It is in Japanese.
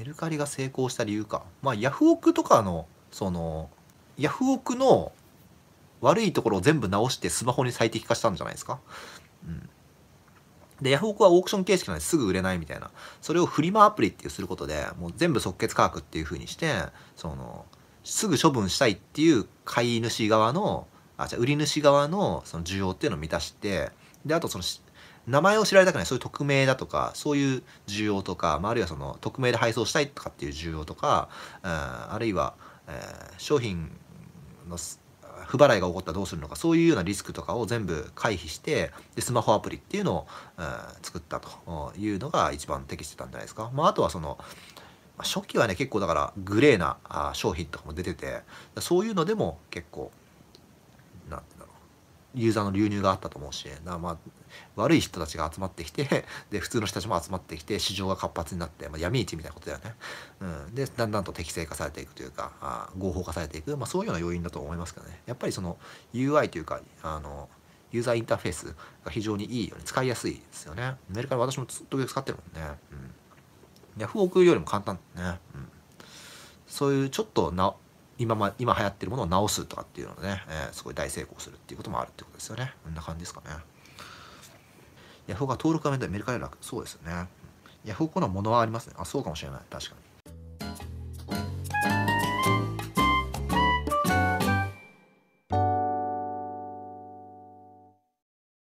メルカリが成功した理由か。まあ、ヤフオクとかの、その、ヤフオクの悪いところを全部直してスマホに最適化したんじゃないですか。うん。で、ヤフオクはオークション形式なんですぐ売れないみたいな。それをフリマアプリっていうすることで、もう全部即決価格っていう風にして、その、すぐ処分したいっていう買い主側の、あ、じゃ売り主側のその需要っていうのを満たして、で、あとその名前を知られたくないそういう匿名だとかそういう需要とか、まあ、あるいはその匿名で配送したいとかっていう需要とか、うん、あるいは、えー、商品の不払いが起こったらどうするのかそういうようなリスクとかを全部回避してでスマホアプリっていうのを、うん、作ったというのが一番適してたんじゃないですか。まあ、あとはその初期はね結構だからグレーな商品とかも出ててそういうのでも結構ユーザーの流入があったと思うしなまあ悪い人たちが集まってきてで普通の人たちも集まってきて市場が活発になって、まあ、闇市みたいなことだよね、うん、でだんだんと適正化されていくというかあ合法化されていく、まあ、そういうような要因だと思いますけどねやっぱりその UI というかあのユーザーインターフェースが非常にいいよね使いやすいですよねメルカリ私もずっと使ってるもんね、うん、ヤフオクよりも簡単ね、うん、そういうちょっとな今ま今流行ってるものを直すとかっていうのをね、えー、すごい大成功するっていうこともあるってことですよねこんな感じですかねヤフオクは登録画面倒でメルカリ楽そうですよねヤフオクのものはありますねあそうかもしれない確かに